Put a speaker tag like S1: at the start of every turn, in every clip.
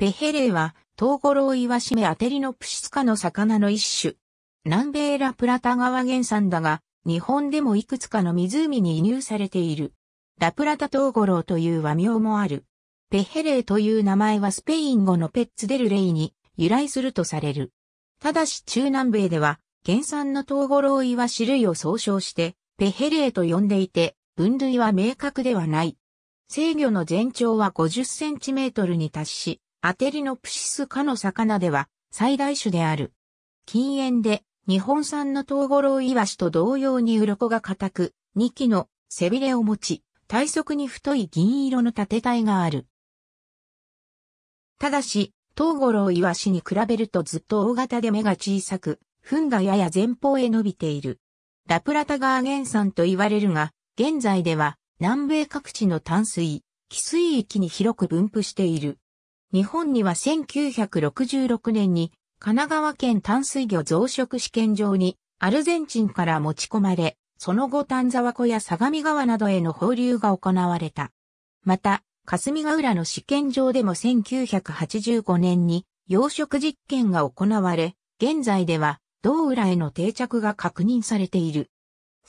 S1: ペヘレーは、トウゴロウイワシメアテリノプシツカの魚の一種。南米ラプラタ川原産だが、日本でもいくつかの湖に移入されている。ラプラタトウゴロウという和名もある。ペヘレーという名前はスペイン語のペッツデルレイに由来するとされる。ただし中南米では、原産のトウゴロウイワシ類を総称して、ペヘレーと呼んでいて、分類は明確ではない。制御の全長は50センチメートルに達し、アテリノプシス科の魚では最大種である。禁煙で日本産のトウゴロウイワシと同様に鱗が硬く、2機の背びれを持ち、体側に太い銀色の縦体がある。ただし、トウゴロウイワシに比べるとずっと大型で目が小さく、糞がやや前方へ伸びている。ラプラタガーゲン酸と言われるが、現在では南米各地の淡水、汽水域に広く分布している。日本には1966年に神奈川県淡水魚増殖試験場にアルゼンチンから持ち込まれ、その後丹沢湖や相模川などへの放流が行われた。また、霞ヶ浦の試験場でも1985年に養殖実験が行われ、現在では道浦への定着が確認されている。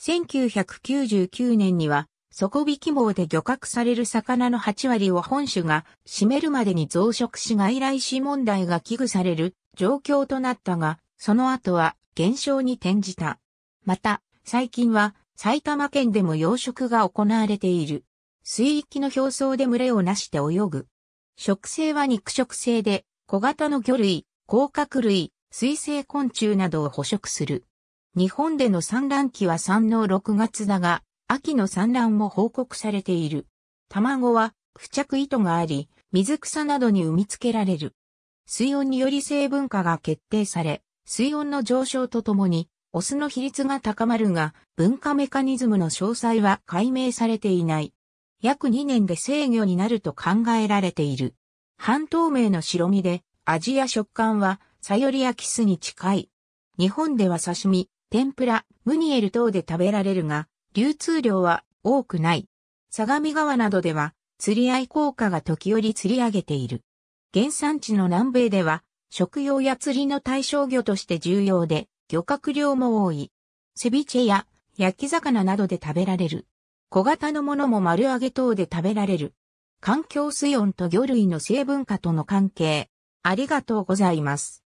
S1: 1999年には底引き網で漁獲される魚の8割を本種が占めるまでに増殖し外来死問題が危惧される状況となったが、その後は減少に転じた。また、最近は埼玉県でも養殖が行われている。水域の表層で群れをなして泳ぐ。食性は肉食性で、小型の魚類、甲殻類、水生昆虫などを捕食する。日本での産卵期は3の6月だが、秋の産卵も報告されている。卵は付着糸があり、水草などに産み付けられる。水温により成分化が決定され、水温の上昇とともに、オスの比率が高まるが、分化メカニズムの詳細は解明されていない。約2年で制御になると考えられている。半透明の白身で、味や食感は、サヨリやキスに近い。日本では刺身、天ぷら、ムニエル等で食べられるが、流通量は多くない。相模川などでは釣り合い効果が時折釣り上げている。原産地の南米では食用や釣りの対象魚として重要で漁獲量も多い。セビチェや焼き魚などで食べられる。小型のものも丸揚げ等で食べられる。環境水温と魚類の生文化との関係。ありがとうございます。